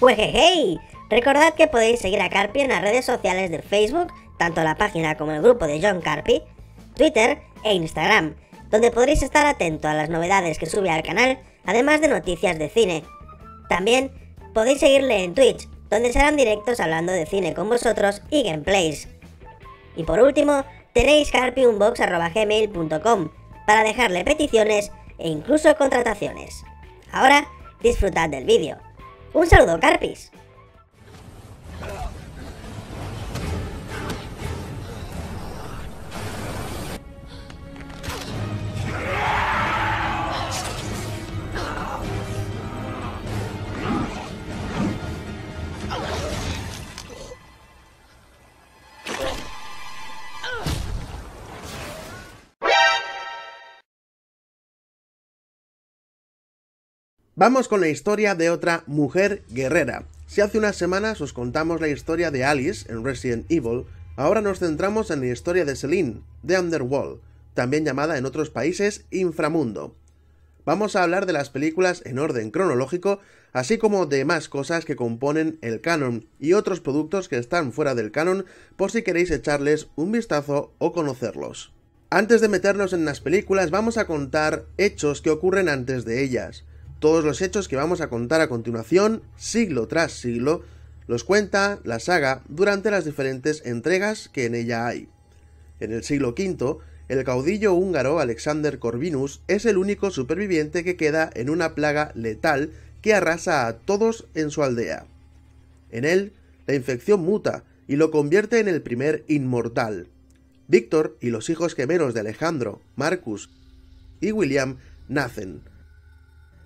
Pues hey, recordad que podéis seguir a Carpi en las redes sociales de Facebook, tanto la página como el grupo de John Carpi, Twitter e Instagram, donde podréis estar atento a las novedades que sube al canal, además de noticias de cine. También podéis seguirle en Twitch, donde serán directos hablando de cine con vosotros y gameplays. Y por último, tenéis carpiunbox.gmail.com para dejarle peticiones e incluso contrataciones. Ahora, disfrutad del vídeo. Un saludo, Carpis. Vamos con la historia de otra mujer guerrera. Si hace unas semanas os contamos la historia de Alice en Resident Evil, ahora nos centramos en la historia de Celine, de Underworld, también llamada en otros países Inframundo. Vamos a hablar de las películas en orden cronológico, así como de más cosas que componen el canon y otros productos que están fuera del canon por si queréis echarles un vistazo o conocerlos. Antes de meternos en las películas vamos a contar hechos que ocurren antes de ellas. Todos los hechos que vamos a contar a continuación, siglo tras siglo, los cuenta la saga durante las diferentes entregas que en ella hay. En el siglo V, el caudillo húngaro Alexander Corvinus es el único superviviente que queda en una plaga letal que arrasa a todos en su aldea. En él, la infección muta y lo convierte en el primer inmortal. Víctor y los hijos gemelos de Alejandro, Marcus y William nacen,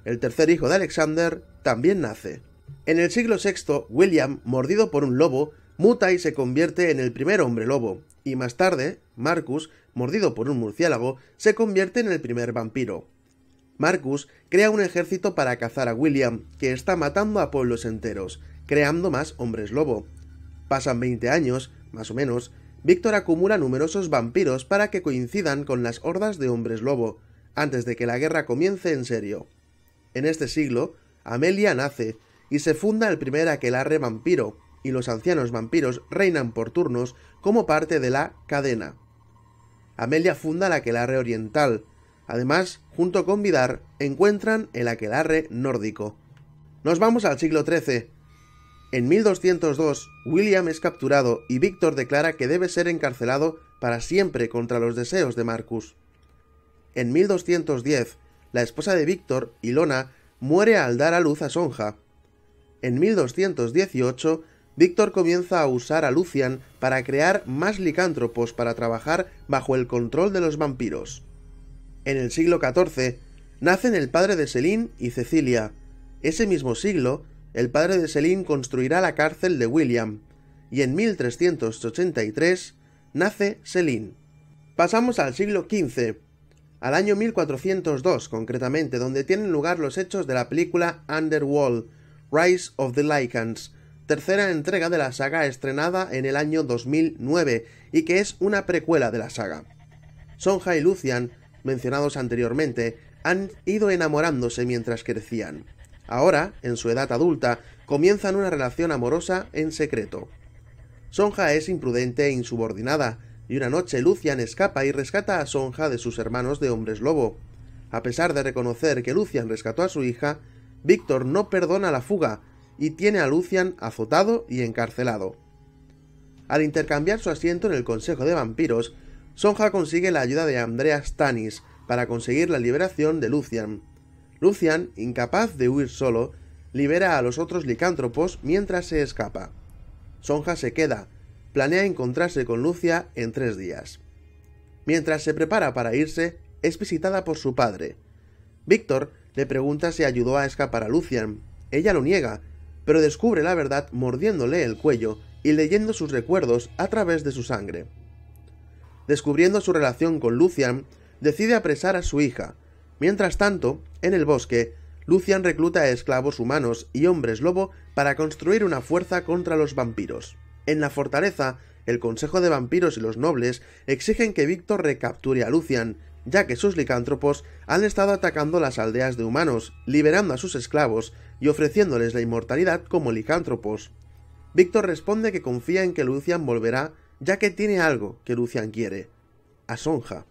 el tercer hijo de Alexander también nace. En el siglo VI, William, mordido por un lobo, muta y se convierte en el primer hombre lobo, y más tarde, Marcus, mordido por un murciélago, se convierte en el primer vampiro. Marcus crea un ejército para cazar a William, que está matando a pueblos enteros, creando más hombres lobo. Pasan 20 años, más o menos, Víctor acumula numerosos vampiros para que coincidan con las hordas de hombres lobo, antes de que la guerra comience en serio. En este siglo, Amelia nace y se funda el primer aquelarre vampiro, y los ancianos vampiros reinan por turnos como parte de la cadena. Amelia funda el aquelarre oriental. Además, junto con Vidar, encuentran el aquelarre nórdico. Nos vamos al siglo XIII. En 1202, William es capturado y Víctor declara que debe ser encarcelado para siempre contra los deseos de Marcus. En 1210, la esposa de Víctor, Ilona, muere al dar a luz a Sonja. En 1218, Víctor comienza a usar a Lucian para crear más licántropos para trabajar bajo el control de los vampiros. En el siglo XIV, nacen el padre de Selin y Cecilia. Ese mismo siglo, el padre de Selin construirá la cárcel de William, y en 1383 nace Selin. Pasamos al siglo XV, al año 1402 concretamente, donde tienen lugar los hechos de la película Underworld, Rise of the Lycans, tercera entrega de la saga estrenada en el año 2009 y que es una precuela de la saga. Sonja y Lucian, mencionados anteriormente, han ido enamorándose mientras crecían. Ahora, en su edad adulta, comienzan una relación amorosa en secreto. Sonja es imprudente e insubordinada, y una noche Lucian escapa y rescata a Sonja de sus hermanos de hombres lobo. A pesar de reconocer que Lucian rescató a su hija, Víctor no perdona la fuga y tiene a Lucian azotado y encarcelado. Al intercambiar su asiento en el Consejo de Vampiros, Sonja consigue la ayuda de Andreas Stanis para conseguir la liberación de Lucian. Lucian, incapaz de huir solo, libera a los otros licántropos mientras se escapa. Sonja se queda, planea encontrarse con Lucia en tres días. Mientras se prepara para irse, es visitada por su padre. Víctor le pregunta si ayudó a escapar a Lucian. Ella lo niega, pero descubre la verdad mordiéndole el cuello y leyendo sus recuerdos a través de su sangre. Descubriendo su relación con Lucian, decide apresar a su hija. Mientras tanto, en el bosque, Lucian recluta a esclavos humanos y hombres lobo para construir una fuerza contra los vampiros. En la fortaleza, el Consejo de Vampiros y los nobles exigen que Víctor recapture a Lucian, ya que sus licántropos han estado atacando las aldeas de humanos, liberando a sus esclavos y ofreciéndoles la inmortalidad como licántropos. Víctor responde que confía en que Lucian volverá, ya que tiene algo que Lucian quiere. A Sonja.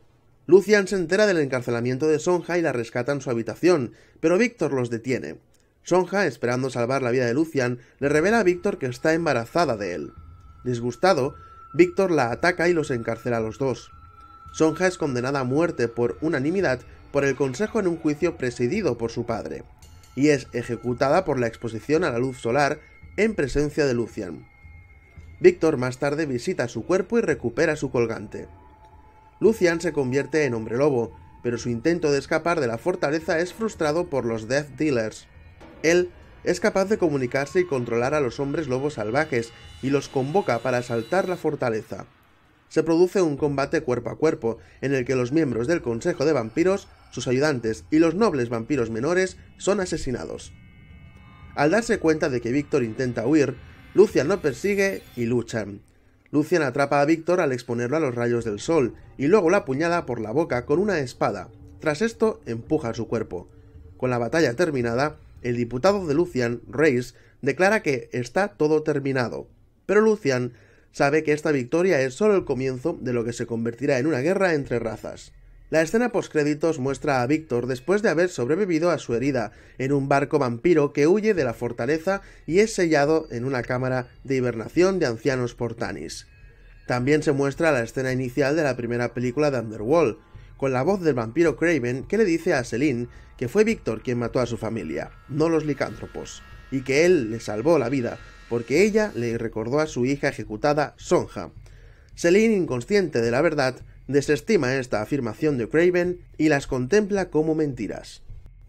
Lucian se entera del encarcelamiento de Sonja y la rescata en su habitación, pero Víctor los detiene. Sonja, esperando salvar la vida de Lucian, le revela a Víctor que está embarazada de él. Disgustado, Víctor la ataca y los encarcela a los dos. Sonja es condenada a muerte por unanimidad por el Consejo en un juicio presidido por su padre, y es ejecutada por la exposición a la luz solar en presencia de Lucian. Víctor más tarde visita su cuerpo y recupera su colgante. Lucian se convierte en hombre lobo, pero su intento de escapar de la fortaleza es frustrado por los Death Dealers. Él es capaz de comunicarse y controlar a los hombres lobos salvajes y los convoca para asaltar la fortaleza. Se produce un combate cuerpo a cuerpo en el que los miembros del Consejo de Vampiros, sus ayudantes y los nobles vampiros menores son asesinados. Al darse cuenta de que Víctor intenta huir, Lucian lo persigue y luchan. Lucian atrapa a Víctor al exponerlo a los rayos del sol y luego la apuñala por la boca con una espada. Tras esto, empuja su cuerpo. Con la batalla terminada, el diputado de Lucian, Reis, declara que está todo terminado. Pero Lucian sabe que esta victoria es solo el comienzo de lo que se convertirá en una guerra entre razas. La escena postcréditos muestra a Víctor después de haber sobrevivido a su herida en un barco vampiro que huye de la fortaleza y es sellado en una cámara de hibernación de ancianos portanis. También se muestra la escena inicial de la primera película de Underworld, con la voz del vampiro Craven que le dice a Celine que fue Víctor quien mató a su familia, no los licántropos, y que él le salvó la vida, porque ella le recordó a su hija ejecutada, Sonja. Celine, inconsciente de la verdad, desestima esta afirmación de Craven y las contempla como mentiras.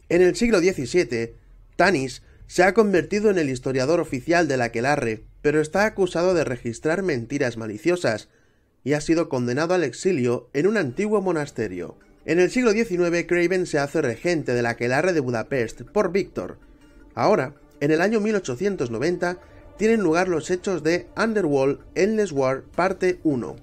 En el siglo XVII, Tanis se ha convertido en el historiador oficial de la Kelarre, pero está acusado de registrar mentiras maliciosas, y ha sido condenado al exilio en un antiguo monasterio. En el siglo XIX, Craven se hace regente de la Aquelarre de Budapest por Víctor. Ahora, en el año 1890, tienen lugar los hechos de Underworld Endless War Parte 1,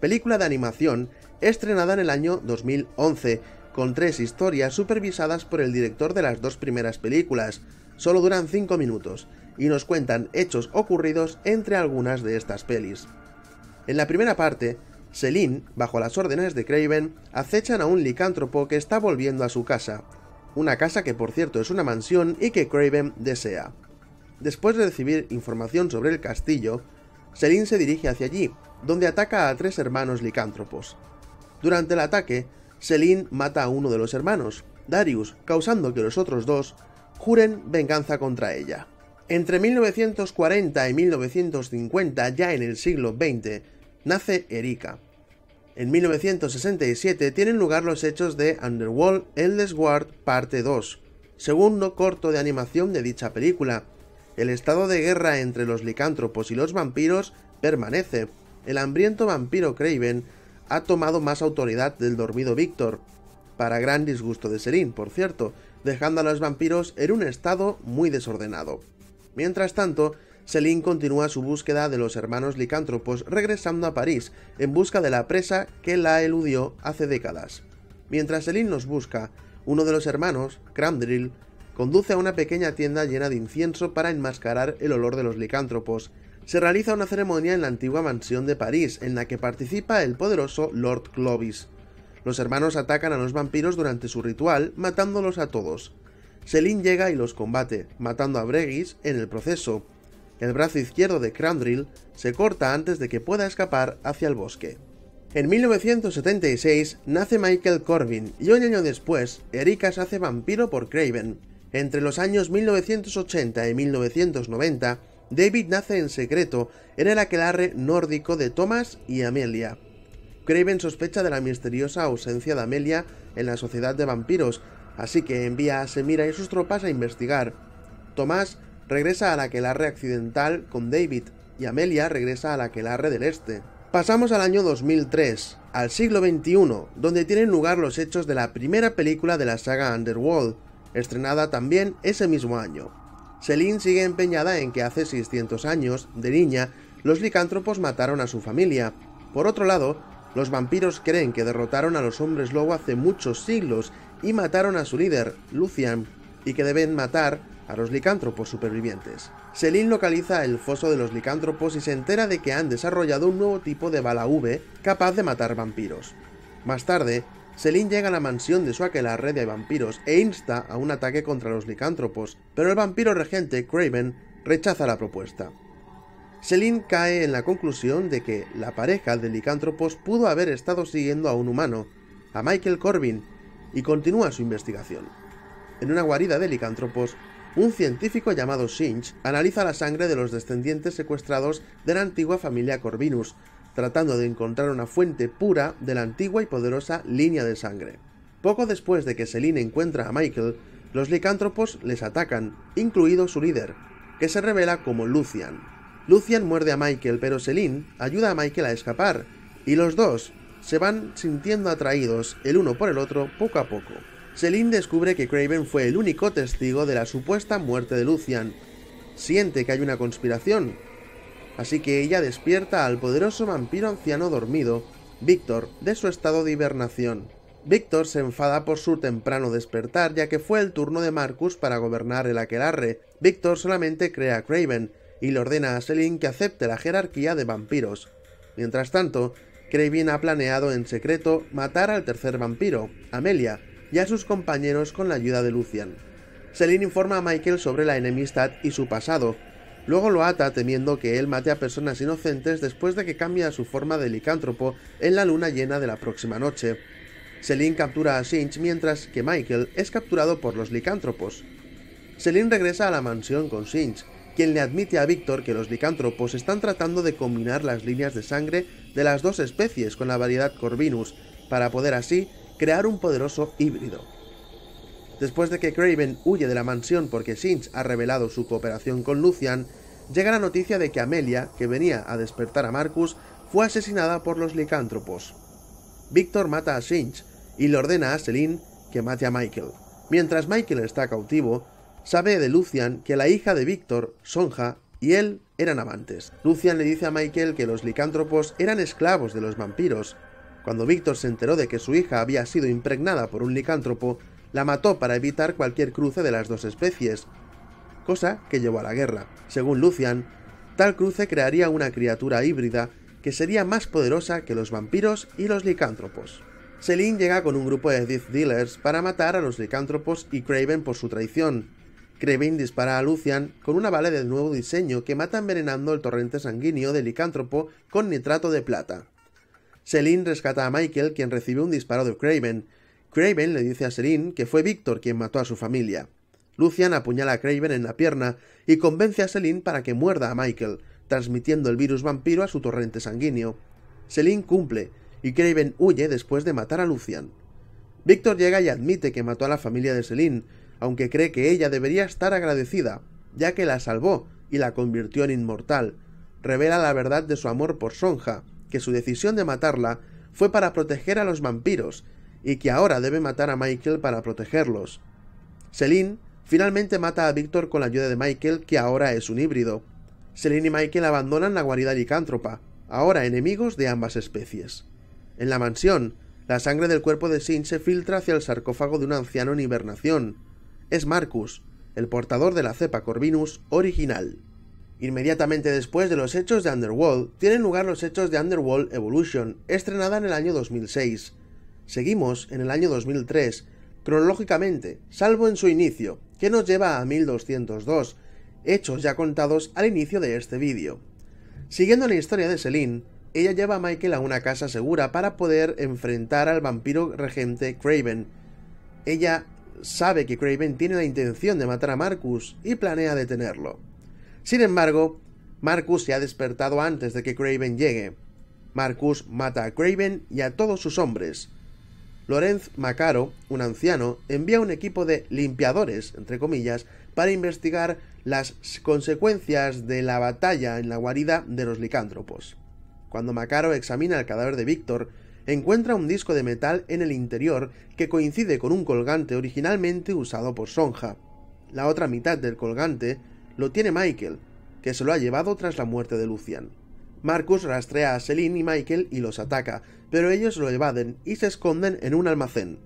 película de animación estrenada en el año 2011, con tres historias supervisadas por el director de las dos primeras películas. Solo duran 5 minutos y nos cuentan hechos ocurridos entre algunas de estas pelis. En la primera parte, Selin, bajo las órdenes de Craven, acechan a un licántropo que está volviendo a su casa, una casa que por cierto es una mansión y que Craven desea. Después de recibir información sobre el castillo, Selin se dirige hacia allí, donde ataca a tres hermanos licántropos. Durante el ataque, Selin mata a uno de los hermanos, Darius, causando que los otros dos juren venganza contra ella. Entre 1940 y 1950, ya en el siglo XX, nace Erika. En 1967 tienen lugar los hechos de Underworld Endless Ward Parte 2, segundo corto de animación de dicha película. El estado de guerra entre los licántropos y los vampiros permanece. El hambriento vampiro Craven ha tomado más autoridad del dormido Víctor, para gran disgusto de Serin, por cierto, dejando a los vampiros en un estado muy desordenado. Mientras tanto, Selin continúa su búsqueda de los hermanos licántropos regresando a París en busca de la presa que la eludió hace décadas. Mientras Selin los busca, uno de los hermanos, Cramdrill, conduce a una pequeña tienda llena de incienso para enmascarar el olor de los licántropos. Se realiza una ceremonia en la antigua mansión de París, en la que participa el poderoso Lord Clovis. Los hermanos atacan a los vampiros durante su ritual, matándolos a todos. Selin llega y los combate, matando a Bregis en el proceso, el brazo izquierdo de Crandrill se corta antes de que pueda escapar hacia el bosque. En 1976 nace Michael Corbin y un año después, Erika se hace vampiro por Craven. Entre los años 1980 y 1990, David nace en secreto en el aquelarre nórdico de Thomas y Amelia. Craven sospecha de la misteriosa ausencia de Amelia en la sociedad de vampiros, así que envía a Semira y sus tropas a investigar. Tomás regresa a la aquelarre accidental con David y Amelia regresa a la aquelarre del este. Pasamos al año 2003, al siglo XXI, donde tienen lugar los hechos de la primera película de la saga Underworld, estrenada también ese mismo año. Celine sigue empeñada en que hace 600 años, de niña, los licántropos mataron a su familia. Por otro lado, los vampiros creen que derrotaron a los hombres lobo hace muchos siglos y mataron a su líder, Lucian, y que deben matar a los licántropos supervivientes. Selin localiza el foso de los licántropos y se entera de que han desarrollado un nuevo tipo de bala V capaz de matar vampiros. Más tarde, Selin llega a la mansión de su aquelarre de vampiros e insta a un ataque contra los licántropos, pero el vampiro regente Craven rechaza la propuesta. Selin cae en la conclusión de que la pareja de licántropos pudo haber estado siguiendo a un humano, a Michael Corbin, y continúa su investigación. En una guarida de licántropos, un científico llamado Sinch analiza la sangre de los descendientes secuestrados de la antigua familia Corvinus, tratando de encontrar una fuente pura de la antigua y poderosa línea de sangre. Poco después de que Selene encuentra a Michael, los licántropos les atacan, incluido su líder, que se revela como Lucian. Lucian muerde a Michael, pero Selene ayuda a Michael a escapar, y los dos se van sintiendo atraídos el uno por el otro poco a poco. Selin descubre que Craven fue el único testigo de la supuesta muerte de Lucian. Siente que hay una conspiración. Así que ella despierta al poderoso vampiro anciano dormido, Víctor, de su estado de hibernación. Víctor se enfada por su temprano despertar, ya que fue el turno de Marcus para gobernar el aquelarre. Víctor solamente crea a Craven y le ordena a Selin que acepte la jerarquía de vampiros. Mientras tanto, Craven ha planeado en secreto matar al tercer vampiro, Amelia, y a sus compañeros con la ayuda de Lucian. Selin informa a Michael sobre la enemistad y su pasado. Luego lo ata temiendo que él mate a personas inocentes después de que cambie su forma de licántropo en la luna llena de la próxima noche. Selin captura a Shinch mientras que Michael es capturado por los licántropos. Selin regresa a la mansión con Shinch, quien le admite a Víctor que los licántropos están tratando de combinar las líneas de sangre de las dos especies con la variedad Corvinus, para poder así crear un poderoso híbrido. Después de que Craven huye de la mansión porque Sinch ha revelado su cooperación con Lucian, llega la noticia de que Amelia, que venía a despertar a Marcus, fue asesinada por los licántropos. Víctor mata a Sinch y le ordena a Celine que mate a Michael. Mientras Michael está cautivo, sabe de Lucian que la hija de Víctor, Sonja, y él eran amantes. Lucian le dice a Michael que los licántropos eran esclavos de los vampiros cuando Víctor se enteró de que su hija había sido impregnada por un licántropo, la mató para evitar cualquier cruce de las dos especies, cosa que llevó a la guerra. Según Lucian, tal cruce crearía una criatura híbrida que sería más poderosa que los vampiros y los licántropos. Selin llega con un grupo de Death Dealers para matar a los licántropos y Craven por su traición. Craven dispara a Lucian con una bala de nuevo diseño que mata envenenando el torrente sanguíneo del licántropo con nitrato de plata. Selin rescata a Michael, quien recibe un disparo de Craven. Craven le dice a Selin que fue Víctor quien mató a su familia. Lucian apuñala a Craven en la pierna y convence a Selin para que muerda a Michael, transmitiendo el virus vampiro a su torrente sanguíneo. Selin cumple, y Craven huye después de matar a Lucian. Víctor llega y admite que mató a la familia de Selin, aunque cree que ella debería estar agradecida, ya que la salvó y la convirtió en inmortal. Revela la verdad de su amor por Sonja, que su decisión de matarla fue para proteger a los vampiros y que ahora debe matar a Michael para protegerlos. Celine finalmente mata a Víctor con la ayuda de Michael, que ahora es un híbrido. Celine y Michael abandonan la guarida licántropa, ahora enemigos de ambas especies. En la mansión, la sangre del cuerpo de Sin se filtra hacia el sarcófago de un anciano en hibernación. Es Marcus, el portador de la cepa Corvinus original. Inmediatamente después de los hechos de Underworld, tienen lugar los hechos de Underworld Evolution, estrenada en el año 2006. Seguimos en el año 2003, cronológicamente, salvo en su inicio, que nos lleva a 1202, hechos ya contados al inicio de este vídeo. Siguiendo la historia de Celine, ella lleva a Michael a una casa segura para poder enfrentar al vampiro regente Craven. Ella sabe que Craven tiene la intención de matar a Marcus y planea detenerlo. Sin embargo, Marcus se ha despertado antes de que Craven llegue. Marcus mata a Craven y a todos sus hombres. Lorenz Macaro, un anciano, envía un equipo de limpiadores, entre comillas, para investigar las consecuencias de la batalla en la guarida de los licántropos. Cuando Macaro examina el cadáver de Víctor, encuentra un disco de metal en el interior que coincide con un colgante originalmente usado por Sonja. La otra mitad del colgante lo tiene Michael, que se lo ha llevado tras la muerte de Lucian. Marcus rastrea a Celine y Michael y los ataca, pero ellos lo evaden y se esconden en un almacén.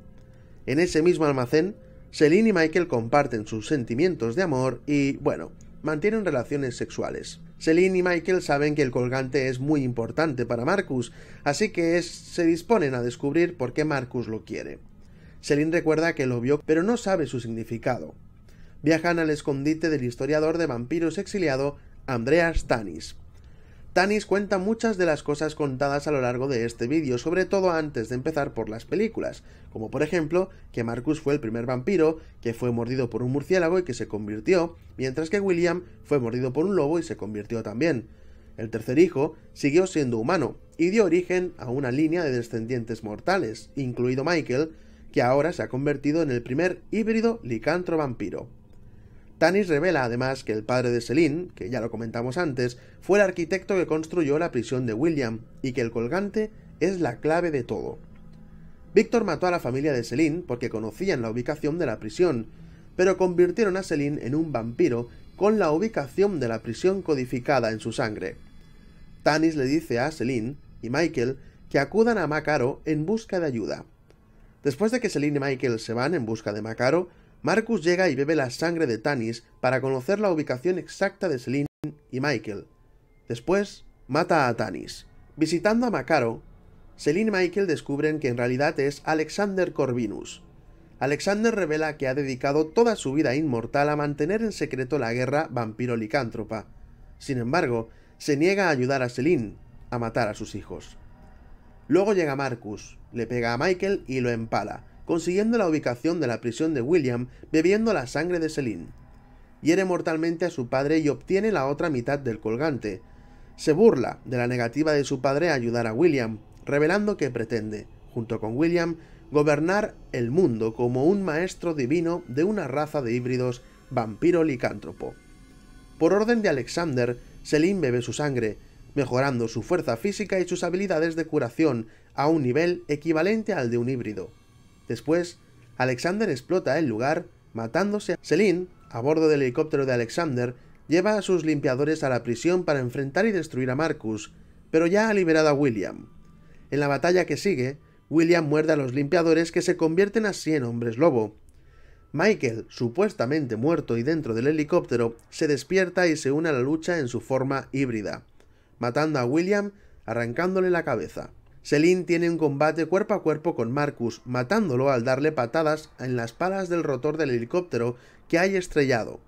En ese mismo almacén, Celine y Michael comparten sus sentimientos de amor y, bueno, mantienen relaciones sexuales. Celine y Michael saben que el colgante es muy importante para Marcus, así que se disponen a descubrir por qué Marcus lo quiere. Celine recuerda que lo vio, pero no sabe su significado viajan al escondite del historiador de vampiros exiliado Andreas Tanis. Tanis cuenta muchas de las cosas contadas a lo largo de este vídeo, sobre todo antes de empezar por las películas, como por ejemplo que Marcus fue el primer vampiro, que fue mordido por un murciélago y que se convirtió, mientras que William fue mordido por un lobo y se convirtió también. El tercer hijo siguió siendo humano y dio origen a una línea de descendientes mortales, incluido Michael, que ahora se ha convertido en el primer híbrido licantro vampiro. Tanis revela además que el padre de Celine, que ya lo comentamos antes, fue el arquitecto que construyó la prisión de William y que el colgante es la clave de todo. Víctor mató a la familia de Celine porque conocían la ubicación de la prisión, pero convirtieron a Celine en un vampiro con la ubicación de la prisión codificada en su sangre. Tanis le dice a Celine y Michael que acudan a Macaro en busca de ayuda. Después de que Celine y Michael se van en busca de Macaro, Marcus llega y bebe la sangre de Tanis para conocer la ubicación exacta de Selin y Michael. Después, mata a Tanis. Visitando a Macaro, Celine y Michael descubren que en realidad es Alexander Corvinus. Alexander revela que ha dedicado toda su vida inmortal a mantener en secreto la guerra vampiro-licántropa. Sin embargo, se niega a ayudar a Celine a matar a sus hijos. Luego llega Marcus, le pega a Michael y lo empala, consiguiendo la ubicación de la prisión de William bebiendo la sangre de Celine. Hiere mortalmente a su padre y obtiene la otra mitad del colgante. Se burla de la negativa de su padre a ayudar a William, revelando que pretende, junto con William, gobernar el mundo como un maestro divino de una raza de híbridos vampiro-licántropo. Por orden de Alexander, Selene bebe su sangre, mejorando su fuerza física y sus habilidades de curación a un nivel equivalente al de un híbrido. Después, Alexander explota el lugar, matándose a celine a bordo del helicóptero de Alexander, lleva a sus limpiadores a la prisión para enfrentar y destruir a Marcus, pero ya ha liberado a William. En la batalla que sigue, William muerde a los limpiadores que se convierten así en hombres lobo. Michael, supuestamente muerto y dentro del helicóptero, se despierta y se une a la lucha en su forma híbrida, matando a William, arrancándole la cabeza. Selin tiene un combate cuerpo a cuerpo con Marcus, matándolo al darle patadas en las palas del rotor del helicóptero que hay estrellado.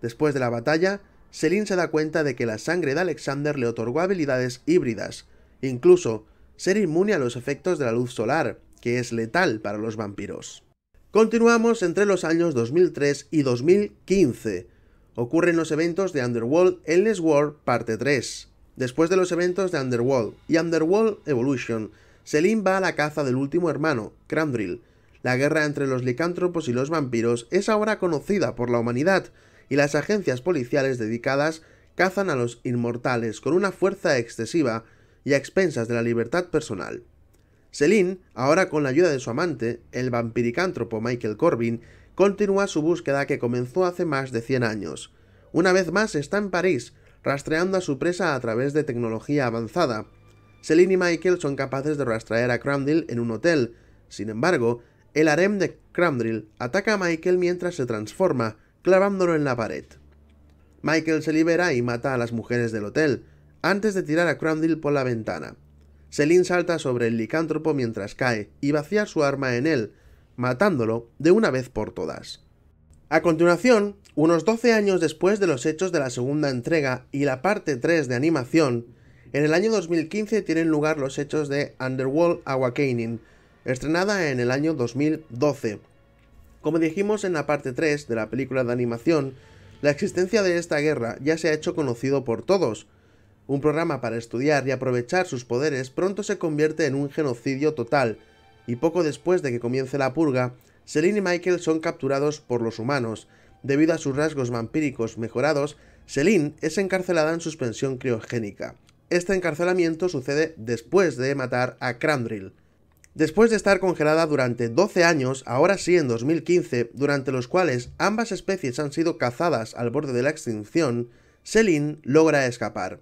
Después de la batalla, Selin se da cuenta de que la sangre de Alexander le otorgó habilidades híbridas, incluso ser inmune a los efectos de la luz solar, que es letal para los vampiros. Continuamos entre los años 2003 y 2015. Ocurren los eventos de Underworld Endless War parte 3 después de los eventos de Underworld y Underworld Evolution, Selim va a la caza del último hermano, Crandrill. La guerra entre los licántropos y los vampiros es ahora conocida por la humanidad, y las agencias policiales dedicadas cazan a los inmortales con una fuerza excesiva y a expensas de la libertad personal. Celine, ahora con la ayuda de su amante, el vampiricántropo Michael Corbin, continúa su búsqueda que comenzó hace más de 100 años. Una vez más está en París, rastreando a su presa a través de tecnología avanzada. Selene y Michael son capaces de rastrear a Cramdrill en un hotel. Sin embargo, el harem de Cramdrill ataca a Michael mientras se transforma, clavándolo en la pared. Michael se libera y mata a las mujeres del hotel, antes de tirar a Cramdrill por la ventana. Selin salta sobre el licántropo mientras cae y vacía su arma en él, matándolo de una vez por todas. A continuación, unos 12 años después de los hechos de la segunda entrega y la parte 3 de animación, en el año 2015 tienen lugar los hechos de Underworld Awakening, estrenada en el año 2012. Como dijimos en la parte 3 de la película de animación, la existencia de esta guerra ya se ha hecho conocido por todos. Un programa para estudiar y aprovechar sus poderes pronto se convierte en un genocidio total, y poco después de que comience la purga, Selene y Michael son capturados por los humanos. Debido a sus rasgos vampíricos mejorados, Selene es encarcelada en suspensión criogénica. Este encarcelamiento sucede después de matar a Crandrill. Después de estar congelada durante 12 años, ahora sí en 2015, durante los cuales ambas especies han sido cazadas al borde de la extinción, Selene logra escapar.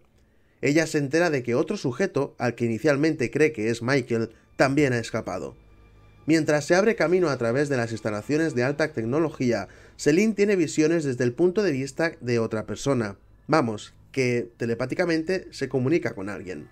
Ella se entera de que otro sujeto, al que inicialmente cree que es Michael, también ha escapado. Mientras se abre camino a través de las instalaciones de alta tecnología, Selin tiene visiones desde el punto de vista de otra persona. Vamos, que telepáticamente se comunica con alguien.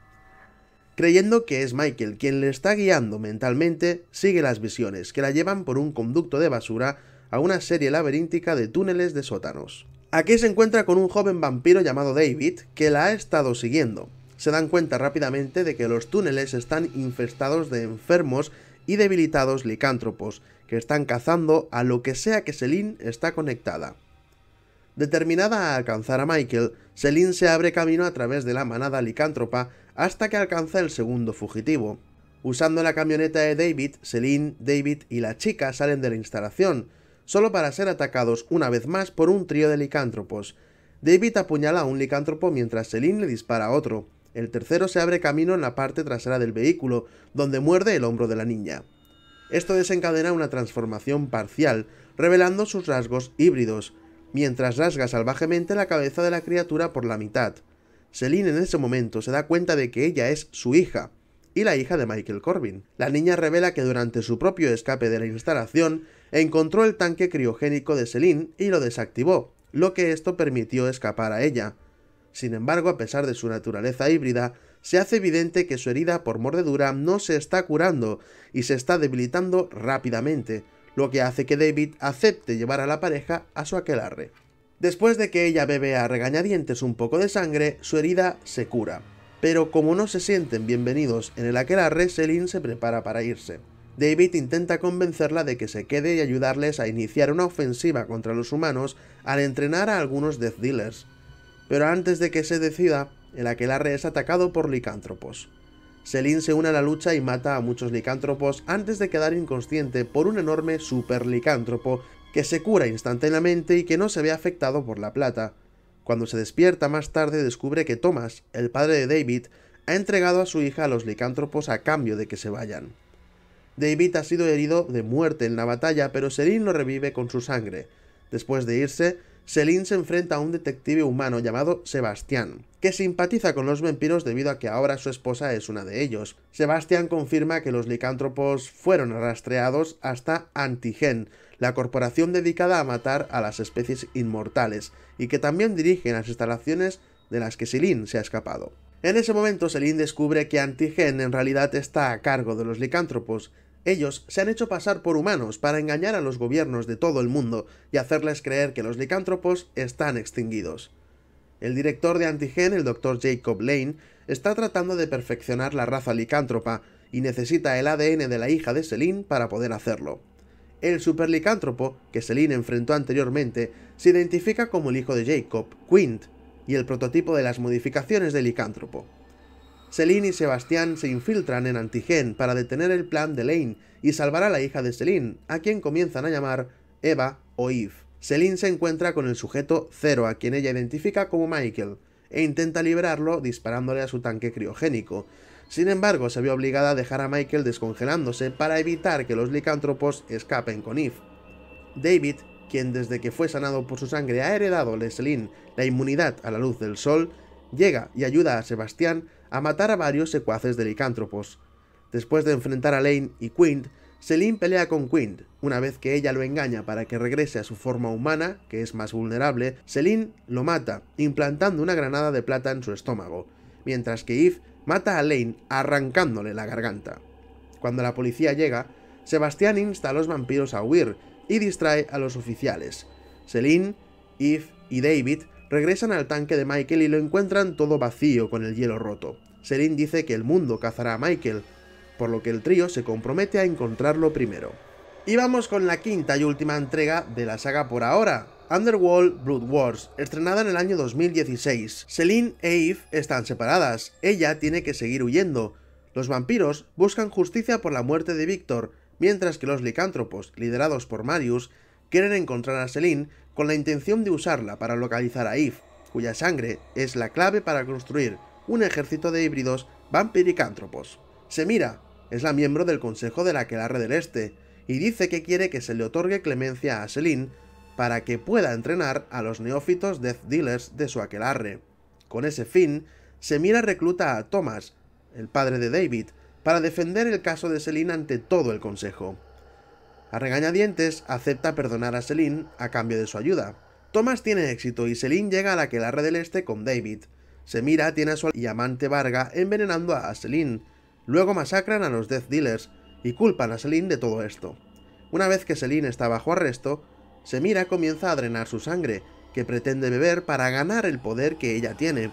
Creyendo que es Michael quien le está guiando mentalmente, sigue las visiones, que la llevan por un conducto de basura a una serie laberíntica de túneles de sótanos. Aquí se encuentra con un joven vampiro llamado David, que la ha estado siguiendo. Se dan cuenta rápidamente de que los túneles están infestados de enfermos y debilitados licántropos, que están cazando a lo que sea que Selin está conectada. Determinada a alcanzar a Michael, Selin se abre camino a través de la manada licántropa hasta que alcanza el segundo fugitivo. Usando la camioneta de David, Selin, David y la chica salen de la instalación, solo para ser atacados una vez más por un trío de licántropos. David apuñala a un licántropo mientras Selin le dispara a otro. El tercero se abre camino en la parte trasera del vehículo, donde muerde el hombro de la niña. Esto desencadena una transformación parcial, revelando sus rasgos híbridos, mientras rasga salvajemente la cabeza de la criatura por la mitad. Celine en ese momento se da cuenta de que ella es su hija, y la hija de Michael Corbin. La niña revela que durante su propio escape de la instalación encontró el tanque criogénico de Celine y lo desactivó, lo que esto permitió escapar a ella. Sin embargo, a pesar de su naturaleza híbrida, se hace evidente que su herida por mordedura no se está curando y se está debilitando rápidamente, lo que hace que David acepte llevar a la pareja a su aquelarre. Después de que ella bebe a regañadientes un poco de sangre, su herida se cura. Pero como no se sienten bienvenidos en el aquelarre, Selin se prepara para irse. David intenta convencerla de que se quede y ayudarles a iniciar una ofensiva contra los humanos al entrenar a algunos Death Dealers. Pero antes de que se decida, el aquelarre es atacado por licántropos. Selin se une a la lucha y mata a muchos licántropos antes de quedar inconsciente por un enorme superlicántropo que se cura instantáneamente y que no se ve afectado por la plata. Cuando se despierta más tarde descubre que Thomas, el padre de David, ha entregado a su hija a los licántropos a cambio de que se vayan. David ha sido herido de muerte en la batalla, pero Selin lo revive con su sangre. Después de irse, Celine se enfrenta a un detective humano llamado Sebastián, que simpatiza con los vampiros debido a que ahora su esposa es una de ellos. Sebastián confirma que los licántropos fueron arrastreados hasta Antigen, la corporación dedicada a matar a las especies inmortales, y que también dirige las instalaciones de las que Selin se ha escapado. En ese momento, Celine descubre que Antigen en realidad está a cargo de los licántropos ellos se han hecho pasar por humanos para engañar a los gobiernos de todo el mundo y hacerles creer que los licántropos están extinguidos. El director de Antigen, el Dr. Jacob Lane, está tratando de perfeccionar la raza licántropa y necesita el ADN de la hija de Selene para poder hacerlo. El superlicántropo, que Selene enfrentó anteriormente, se identifica como el hijo de Jacob, Quint, y el prototipo de las modificaciones de licántropo. Celine y Sebastián se infiltran en Antigen para detener el plan de Lane y salvar a la hija de Celine, a quien comienzan a llamar Eva o Eve. Celine se encuentra con el sujeto Zero, a quien ella identifica como Michael, e intenta liberarlo disparándole a su tanque criogénico. Sin embargo, se vio obligada a dejar a Michael descongelándose para evitar que los licántropos escapen con Eve. David, quien desde que fue sanado por su sangre ha heredado de Celine la inmunidad a la luz del sol, llega y ayuda a Sebastián a matar a varios secuaces de licántropos. Después de enfrentar a Lane y Quint, Selene pelea con Quint. Una vez que ella lo engaña para que regrese a su forma humana, que es más vulnerable, Selene lo mata, implantando una granada de plata en su estómago, mientras que Eve mata a Lane arrancándole la garganta. Cuando la policía llega, Sebastián insta a los vampiros a huir y distrae a los oficiales. Celine, Eve y David Regresan al tanque de Michael y lo encuentran todo vacío con el hielo roto. Selin dice que el mundo cazará a Michael, por lo que el trío se compromete a encontrarlo primero. Y vamos con la quinta y última entrega de la saga por ahora, Underworld Blood Wars, estrenada en el año 2016. Celine e Eve están separadas, ella tiene que seguir huyendo. Los vampiros buscan justicia por la muerte de Victor, mientras que los licántropos, liderados por Marius, quieren encontrar a Celine con la intención de usarla para localizar a Eve, cuya sangre es la clave para construir un ejército de híbridos vampiricántropos. Semira es la miembro del Consejo de la Aquelarre del Este y dice que quiere que se le otorgue clemencia a Selin para que pueda entrenar a los neófitos Death Dealers de su Aquelarre. Con ese fin, Semira recluta a Thomas, el padre de David, para defender el caso de Selin ante todo el Consejo. A regañadientes, acepta perdonar a Selin a cambio de su ayuda. Thomas tiene éxito y Selin llega a la que red del Este con David. Semira tiene a su amante Varga envenenando a Selin. Luego masacran a los Death Dealers y culpan a Selin de todo esto. Una vez que Selin está bajo arresto, Semira comienza a drenar su sangre, que pretende beber para ganar el poder que ella tiene.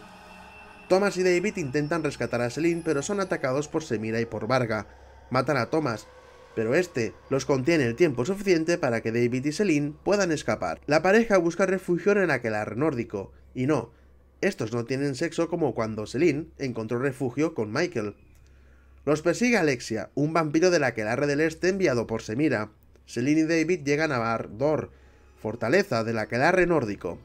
Thomas y David intentan rescatar a Selin, pero son atacados por Semira y por Varga. Matan a Thomas, pero este los contiene el tiempo suficiente para que David y Celine puedan escapar. La pareja busca refugio en el aquelarre nórdico, y no, estos no tienen sexo como cuando Celine encontró refugio con Michael. Los persigue Alexia, un vampiro del aquelarre del este enviado por Semira. Celine y David llegan a Bar Dor, fortaleza del aquelarre nórdico.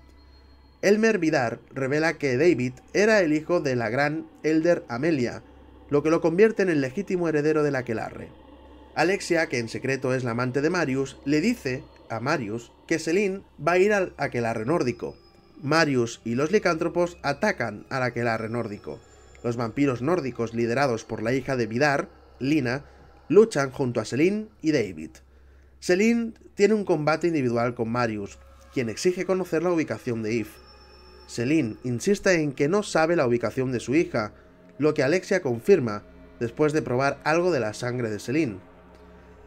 Elmer Vidar revela que David era el hijo de la gran Elder Amelia, lo que lo convierte en el legítimo heredero del aquelarre. Alexia, que en secreto es la amante de Marius, le dice a Marius que Selin va a ir al aquelarre nórdico. Marius y los licántropos atacan al aquelarre nórdico. Los vampiros nórdicos liderados por la hija de Vidar, Lina, luchan junto a Selin y David. Selin tiene un combate individual con Marius, quien exige conocer la ubicación de Eve. Selin insiste en que no sabe la ubicación de su hija, lo que Alexia confirma después de probar algo de la sangre de Selin.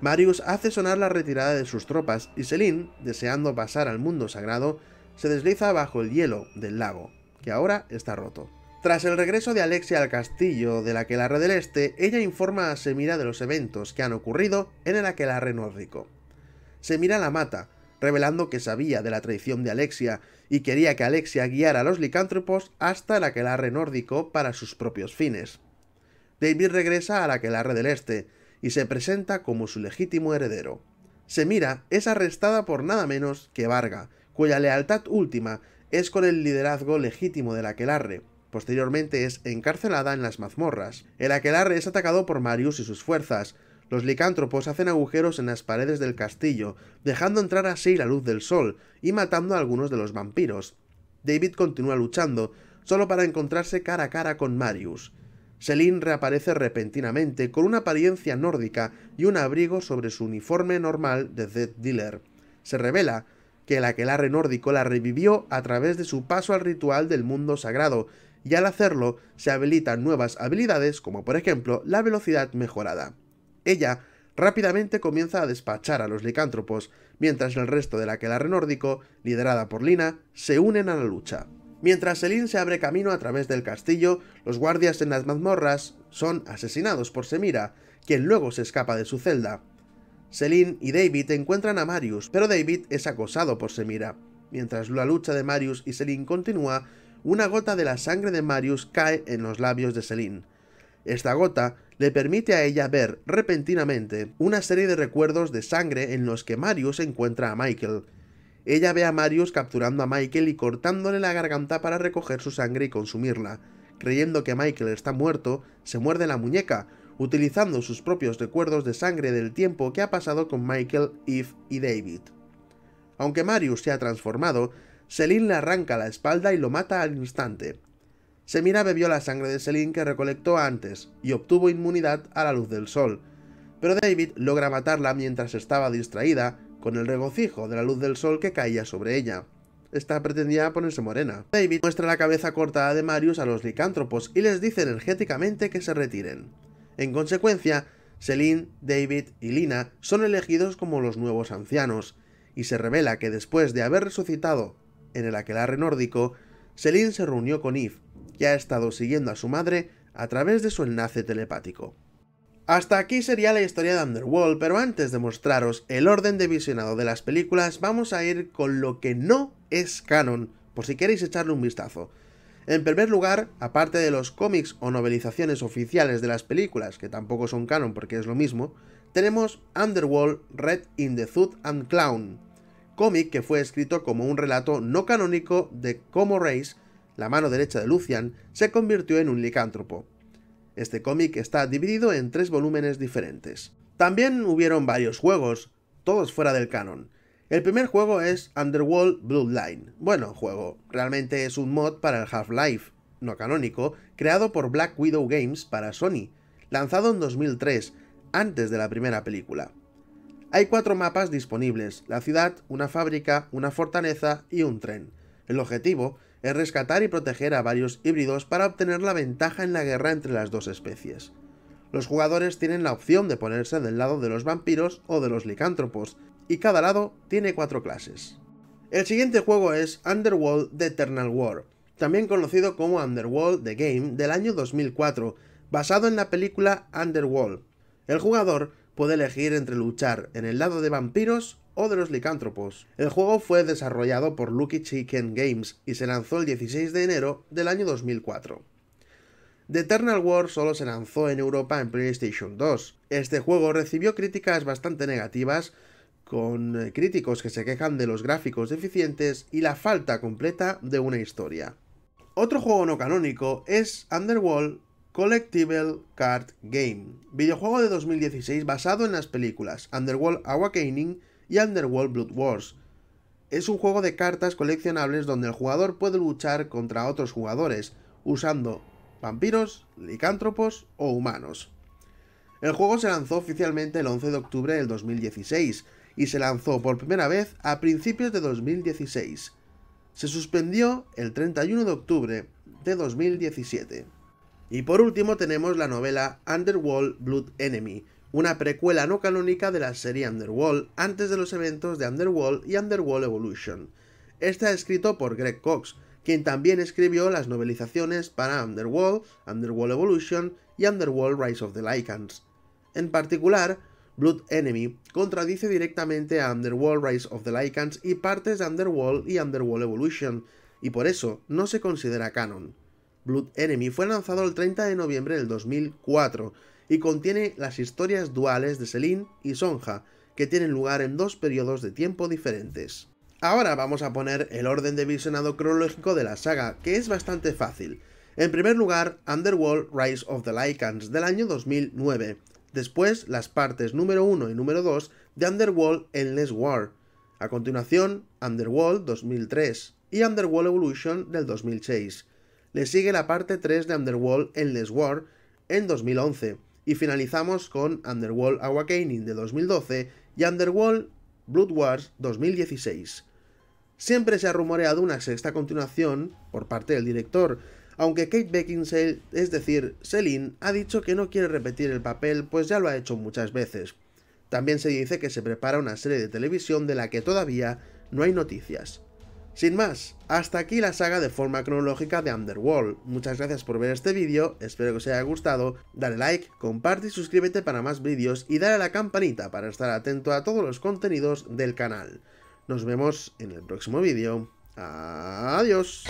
Marius hace sonar la retirada de sus tropas y Selin, deseando pasar al mundo sagrado, se desliza bajo el hielo del lago, que ahora está roto. Tras el regreso de Alexia al castillo de la Aquelarre del Este, ella informa a Semira de los eventos que han ocurrido en el Aquelarre nórdico. Semira la mata, revelando que sabía de la traición de Alexia y quería que Alexia guiara a los licántropos hasta el Aquelarre nórdico para sus propios fines. David regresa al Aquelarre del Este, y se presenta como su legítimo heredero. Semira es arrestada por nada menos que Varga, cuya lealtad última es con el liderazgo legítimo del aquelarre. Posteriormente es encarcelada en las mazmorras. El aquelarre es atacado por Marius y sus fuerzas. Los licántropos hacen agujeros en las paredes del castillo, dejando entrar así la luz del sol y matando a algunos de los vampiros. David continúa luchando, solo para encontrarse cara a cara con Marius. Selin reaparece repentinamente con una apariencia nórdica y un abrigo sobre su uniforme normal de Death Dealer. Se revela que el aquelarre nórdico la revivió a través de su paso al ritual del mundo sagrado, y al hacerlo se habilitan nuevas habilidades como por ejemplo la velocidad mejorada. Ella rápidamente comienza a despachar a los licántropos, mientras el resto del aquelarre nórdico, liderada por Lina, se unen a la lucha. Mientras Selin se abre camino a través del castillo, los guardias en las mazmorras son asesinados por Semira, quien luego se escapa de su celda. Selin y David encuentran a Marius, pero David es acosado por Semira. Mientras la lucha de Marius y Selin continúa, una gota de la sangre de Marius cae en los labios de Selin. Esta gota le permite a ella ver repentinamente una serie de recuerdos de sangre en los que Marius encuentra a Michael, ella ve a Marius capturando a Michael y cortándole la garganta para recoger su sangre y consumirla. Creyendo que Michael está muerto, se muerde la muñeca, utilizando sus propios recuerdos de sangre del tiempo que ha pasado con Michael, Eve y David. Aunque Marius se ha transformado, Selin le arranca la espalda y lo mata al instante. Semira bebió la sangre de Celine que recolectó antes y obtuvo inmunidad a la luz del sol, pero David logra matarla mientras estaba distraída con el regocijo de la luz del sol que caía sobre ella. Esta pretendía ponerse morena. David muestra la cabeza cortada de Marius a los licántropos y les dice energéticamente que se retiren. En consecuencia, Celine, David y Lina son elegidos como los nuevos ancianos, y se revela que después de haber resucitado en el aquelarre nórdico, Celine se reunió con Eve, que ha estado siguiendo a su madre a través de su enlace telepático. Hasta aquí sería la historia de Underworld, pero antes de mostraros el orden de visionado de las películas, vamos a ir con lo que no es canon, por si queréis echarle un vistazo. En primer lugar, aparte de los cómics o novelizaciones oficiales de las películas, que tampoco son canon porque es lo mismo, tenemos Underworld Red in the Thud and Clown, cómic que fue escrito como un relato no canónico de cómo Reis, la mano derecha de Lucian, se convirtió en un licántropo. Este cómic está dividido en tres volúmenes diferentes. También hubieron varios juegos, todos fuera del canon. El primer juego es Underworld Bloodline. Bueno, juego, realmente es un mod para el Half-Life, no canónico, creado por Black Widow Games para Sony, lanzado en 2003, antes de la primera película. Hay cuatro mapas disponibles, la ciudad, una fábrica, una fortaleza y un tren. El objetivo es rescatar y proteger a varios híbridos para obtener la ventaja en la guerra entre las dos especies. Los jugadores tienen la opción de ponerse del lado de los vampiros o de los licántropos, y cada lado tiene cuatro clases. El siguiente juego es Underworld The Eternal War, también conocido como Underworld The Game del año 2004, basado en la película Underworld. El jugador puede elegir entre luchar en el lado de vampiros o de los licántropos. El juego fue desarrollado por Lucky Chicken Games y se lanzó el 16 de enero del año 2004. The Eternal War solo se lanzó en Europa en PlayStation 2. Este juego recibió críticas bastante negativas, con eh, críticos que se quejan de los gráficos deficientes y la falta completa de una historia. Otro juego no canónico es Underworld Collectible Card Game, videojuego de 2016 basado en las películas Underworld Awakening y Underworld Blood Wars. Es un juego de cartas coleccionables donde el jugador puede luchar contra otros jugadores, usando vampiros, licántropos o humanos. El juego se lanzó oficialmente el 11 de octubre del 2016 y se lanzó por primera vez a principios de 2016. Se suspendió el 31 de octubre de 2017. Y por último tenemos la novela Underworld Blood Enemy, una precuela no canónica de la serie Underworld antes de los eventos de Underworld y Underworld Evolution. Está escrito por Greg Cox, quien también escribió las novelizaciones para Underworld, Underworld Evolution y Underworld Rise of the Lycans. En particular, Blood Enemy contradice directamente a Underworld Rise of the Lycans y partes de Underworld y Underworld Evolution, y por eso no se considera canon. Blood Enemy fue lanzado el 30 de noviembre del 2004 y contiene las historias duales de Selin y Sonja, que tienen lugar en dos periodos de tiempo diferentes. Ahora vamos a poner el orden de visionado cronológico de la saga, que es bastante fácil. En primer lugar, Underworld Rise of the Lycans del año 2009. Después, las partes número 1 y número 2 de Underworld Endless War. A continuación, Underworld 2003 y Underworld Evolution del 2006. Le sigue la parte 3 de Underworld Endless War en 2011 y finalizamos con Underworld Awakening de 2012 y Underworld Blood Wars 2016. Siempre se ha rumoreado una sexta continuación por parte del director, aunque Kate Beckinsale, es decir, Celine, ha dicho que no quiere repetir el papel pues ya lo ha hecho muchas veces. También se dice que se prepara una serie de televisión de la que todavía no hay noticias. Sin más, hasta aquí la saga de forma cronológica de Underworld. Muchas gracias por ver este vídeo, espero que os haya gustado, dale like, comparte y suscríbete para más vídeos y dale a la campanita para estar atento a todos los contenidos del canal. Nos vemos en el próximo vídeo. Adiós.